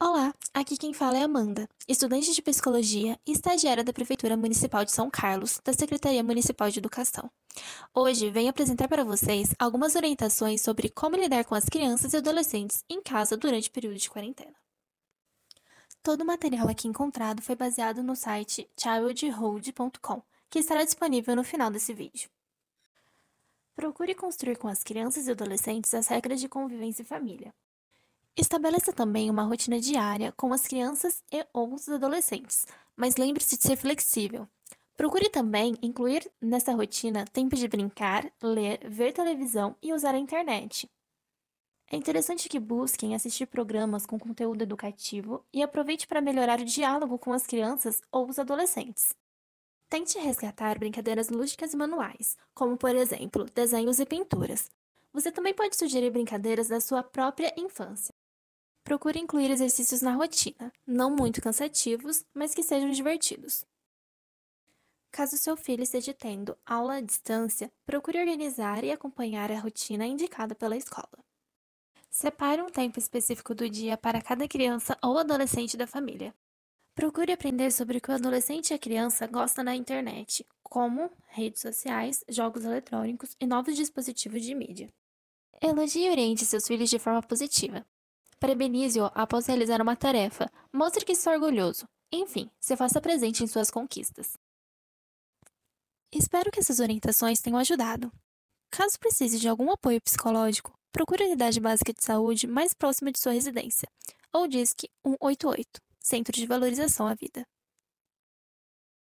Olá, aqui quem fala é Amanda, estudante de psicologia e estagiária da Prefeitura Municipal de São Carlos, da Secretaria Municipal de Educação. Hoje venho apresentar para vocês algumas orientações sobre como lidar com as crianças e adolescentes em casa durante o período de quarentena. Todo o material aqui encontrado foi baseado no site childhood.com, que estará disponível no final desse vídeo. Procure construir com as crianças e adolescentes as regras de convivência e família, Estabeleça também uma rotina diária com as crianças e ou os adolescentes, mas lembre-se de ser flexível. Procure também incluir nessa rotina tempo de brincar, ler, ver televisão e usar a internet. É interessante que busquem assistir programas com conteúdo educativo e aproveite para melhorar o diálogo com as crianças ou os adolescentes. Tente resgatar brincadeiras lúdicas e manuais, como por exemplo, desenhos e pinturas. Você também pode sugerir brincadeiras da sua própria infância procure incluir exercícios na rotina, não muito cansativos, mas que sejam divertidos. Caso seu filho esteja tendo aula à distância, procure organizar e acompanhar a rotina indicada pela escola. Separe um tempo específico do dia para cada criança ou adolescente da família. Procure aprender sobre o que o adolescente e a criança gostam na internet, como redes sociais, jogos eletrônicos e novos dispositivos de mídia. Elogie e oriente seus filhos de forma positiva, Parabenize-o após realizar uma tarefa. Mostre que está orgulhoso. Enfim, se faça presente em suas conquistas. Espero que essas orientações tenham ajudado. Caso precise de algum apoio psicológico, procure a unidade básica de saúde mais próxima de sua residência, ou DISC 188, Centro de Valorização à Vida.